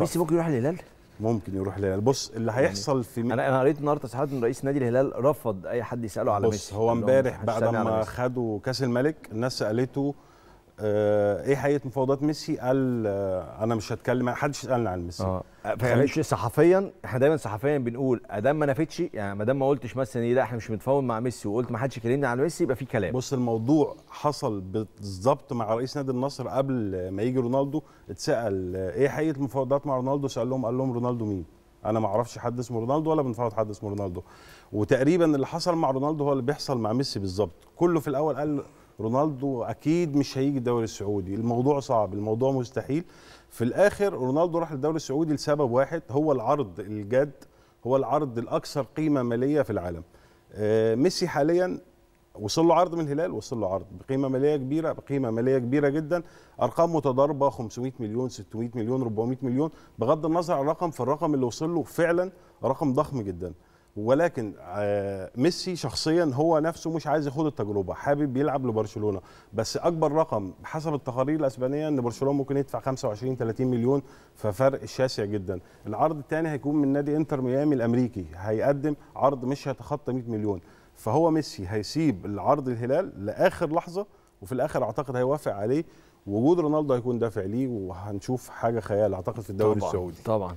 ميسي ممكن يروح الهلال ممكن يروح الهلال بص اللي يعني هيحصل في مي... انا انا قريت النهارده تصريحات من رئيس نادي الهلال رفض اي حد يساله على بص ميسي بص هو امبارح بعد ما خدوا كاس الملك الناس سالته آه، ايه حقيقه مفاوضات ميسي قال آه، انا مش هتكلم ما حدش سالني عن ميسي اه, آه، فمش صحفيا احنا دايما صحفيا بنقول ادام ما نافتش يعني ما دام ما قلتش مثلا ايه لا احنا مش متفاوض مع ميسي وقلت ما حدش كلمني عن ميسي يبقى في كلام بص الموضوع حصل بالظبط مع رئيس نادي النصر قبل ما يجي رونالدو اتسال ايه حقيقه المفاوضات مع رونالدو سال لهم قال لهم رونالدو مين انا ما اعرفش حد اسمه رونالدو ولا بنفاوض حد اسمه رونالدو وتقريبا اللي حصل مع رونالدو هو اللي بيحصل مع ميسي بالظبط كله في الاول قال رونالدو اكيد مش هيجي الدوري السعودي الموضوع صعب الموضوع مستحيل في الاخر رونالدو راح للدوري السعودي لسبب واحد هو العرض الجاد هو العرض الاكثر قيمه ماليه في العالم آه، ميسي حاليا وصل له عرض من الهلال وصل له عرض بقيمه ماليه كبيره بقيمه ماليه كبيره جدا ارقام متضاربه 500 مليون 600 مليون 400 مليون بغض النظر عن الرقم فالرقم اللي وصل له فعلا رقم ضخم جدا ولكن آه، ميسي شخصيا هو نفسه مش عايز يخوض التجربه حابب يلعب لبرشلونه بس اكبر رقم حسب التقارير الاسبانيه ان برشلونه ممكن يدفع 25 30 مليون ففرق شاسع جدا العرض الثاني هيكون من نادي انتر ميامي الامريكي هيقدم عرض مش هيتخطى 100 مليون فهو ميسي هيسيب العرض الهلال لاخر لحظه وفي الاخر اعتقد هيوافق عليه وجود رونالدو هيكون دافع ليه وهنشوف حاجه خيال اعتقد في الدوري السعودي طبعا